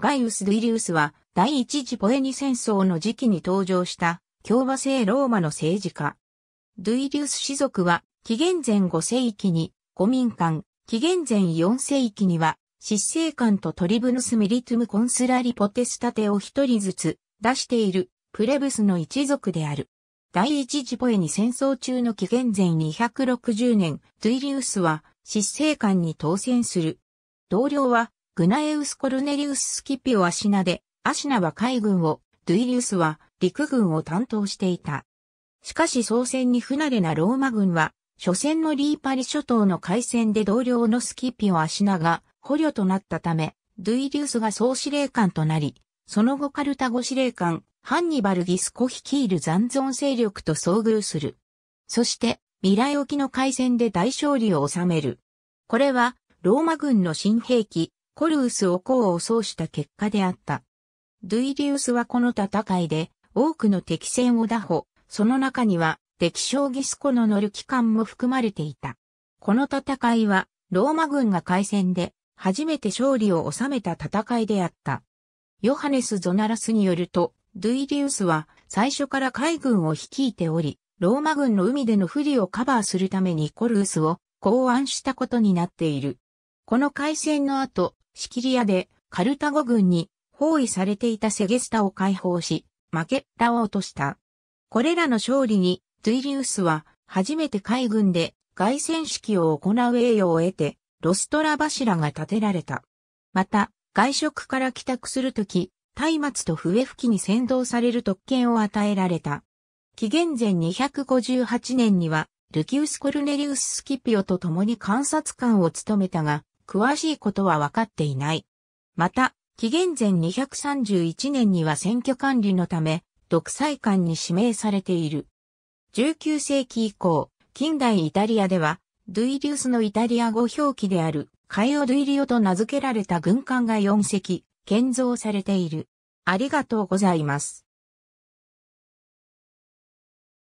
ガイウス・ドゥイリウスは第一次ポエニ戦争の時期に登場した共和制ローマの政治家。ドゥイリウス氏族は紀元前5世紀に古民間、紀元前4世紀には執政官とトリブヌス・ミリトゥム・コンスラリ・ポテスタテを一人ずつ出しているプレブスの一族である。第一次ポエニ戦争中の紀元前260年、ドゥイリウスは執政官に当選する。同僚はグナエウス・コルネリウス・スキピオ・アシナで、アシナは海軍を、ドゥイリウスは陸軍を担当していた。しかし総戦に不慣れなローマ軍は、初戦のリーパリ諸島の海戦で同僚のスキピオ・アシナが捕虜となったため、ドゥイリウスが総司令官となり、その後カルタゴ司令官、ハンニバル・ギスコ率いる残存勢力と遭遇する。そして、未来沖の海戦で大勝利を収める。これは、ローマ軍の新兵器、コルウスを功を奏した結果であった。ドゥイリウスはこの戦いで多くの敵戦を打破、その中には敵将ギスコの乗る機関も含まれていた。この戦いはローマ軍が海戦で初めて勝利を収めた戦いであった。ヨハネス・ゾナラスによると、ドゥイリウスは最初から海軍を率いており、ローマ軍の海での不利をカバーするためにコルウスを考案したことになっている。この海戦の後、シキリアでカルタゴ軍に包囲されていたセゲスタを解放し、負けッラを落とした。これらの勝利に、トゥイリウスは初めて海軍で外戦式を行う栄誉を得て、ロストラ柱が建てられた。また、外食から帰宅するとき、松明と笛吹きに先導される特権を与えられた。紀元前258年には、ルキウス・コルネリウス・スキピオと共に観察官を務めたが、詳しいことは分かっていない。また、紀元前231年には選挙管理のため、独裁官に指名されている。19世紀以降、近代イタリアでは、ドゥイリウスのイタリア語表記である、カイオ・ドゥイリオと名付けられた軍艦が4隻、建造されている。ありがとうございます。